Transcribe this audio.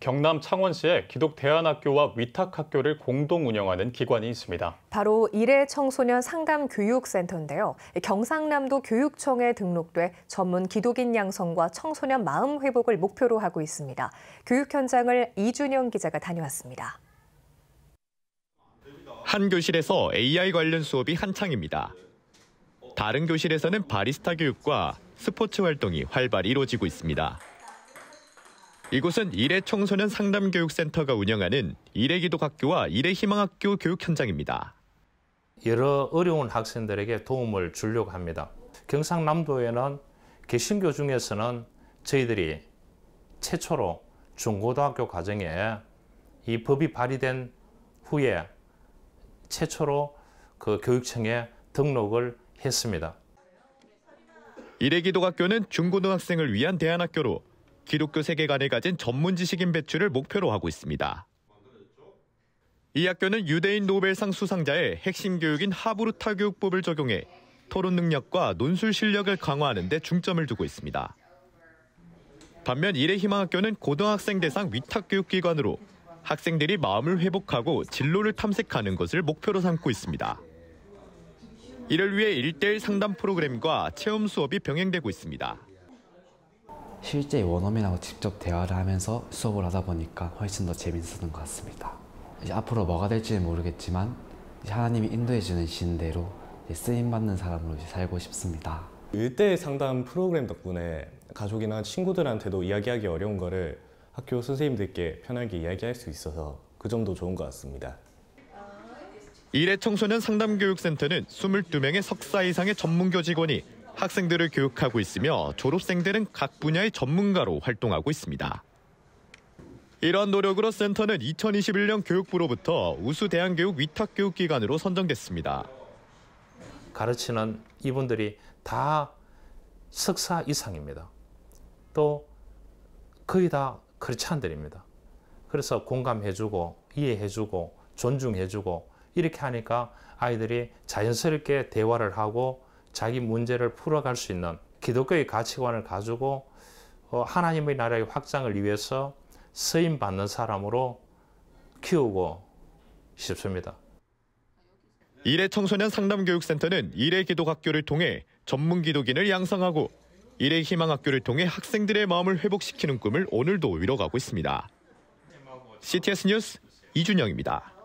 경남 창원시에 기독대안학교와 위탁학교를 공동 운영하는 기관이 있습니다. 바로 일회 청소년 상담 교육센터인데요. 경상남도 교육청에 등록돼 전문 기독인 양성과 청소년 마음 회복을 목표로 하고 있습니다. 교육 현장을 이준영 기자가 다녀왔습니다. 한 교실에서 AI 관련 수업이 한창입니다. 다른 교실에서는 바리스타 교육과 스포츠 활동이 활발히 이루어지고 있습니다. 이곳은 일회 청소년 상담교육센터가 운영하는 일회기독학교와 일회희망학교 교육 현장입니다. 여러 어려운 학생들에게 도움을 주려고 합니다. 경상남도에는 개신교 중에서는 저희들이 최초로 중고등학교 과정에 이 법이 발의된 후에 최초로 그 교육청에 등록을 했습니다. 일회기독학교는 중고등학생을 위한 대안학교로 기독교 세계관을 가진 전문 지식인 배출을 목표로 하고 있습니다. 이 학교는 유대인 노벨상 수상자의 핵심 교육인 하브루타 교육법을 적용해 토론 능력과 논술 실력을 강화하는 데 중점을 두고 있습니다. 반면 이래희망학교는 고등학생 대상 위탁교육기관으로 학생들이 마음을 회복하고 진로를 탐색하는 것을 목표로 삼고 있습니다. 이를 위해 일대일 상담 프로그램과 체험 수업이 병행되고 있습니다. 실제 원어민하고 직접 대화를 하면서 수업을 하다 보니까 훨씬 더 재밌었던 것 같습니다. 이제 앞으로 뭐가 될지는 모르겠지만 하나님이 인도해주는 신대로 쓰임받는 사람으로 살고 싶습니다. 일대 상담 프로그램 덕분에 가족이나 친구들한테도 이야기하기 어려운 거를 학교 선생님들께 편하게 이야기할 수 있어서 그 점도 좋은 것 같습니다. 이래 청소년 상담교육센터는 22명의 석사 이상의 전문교 직원이 학생들을 교육하고 있으며 졸업생들은 각 분야의 전문가로 활동하고 있습니다. 이런 노력으로 센터는 2021년 교육부로부터 우수 대안교육 위탁교육기관으로 선정됐습니다. 가르치는 이분들이 다 석사 이상입니다. 또 거의 다그리스찬들입니다 그래서 공감해주고 이해해주고 존중해주고 이렇게 하니까 아이들이 자연스럽게 대화를 하고 자기 문제를 풀어갈 수 있는 기독교의 가치관을 가지고 어, 하나님의 나라의 확장을 위해서 쓰임 받는 사람으로 키우고 싶습니다. 일래 청소년 상담교육센터는 일래기독학교를 통해 전문 기독인을 양성하고 일래 희망학교를 통해 학생들의 마음을 회복시키는 꿈을 오늘도 위로 가고 있습니다. CTS 뉴스 이준영입니다.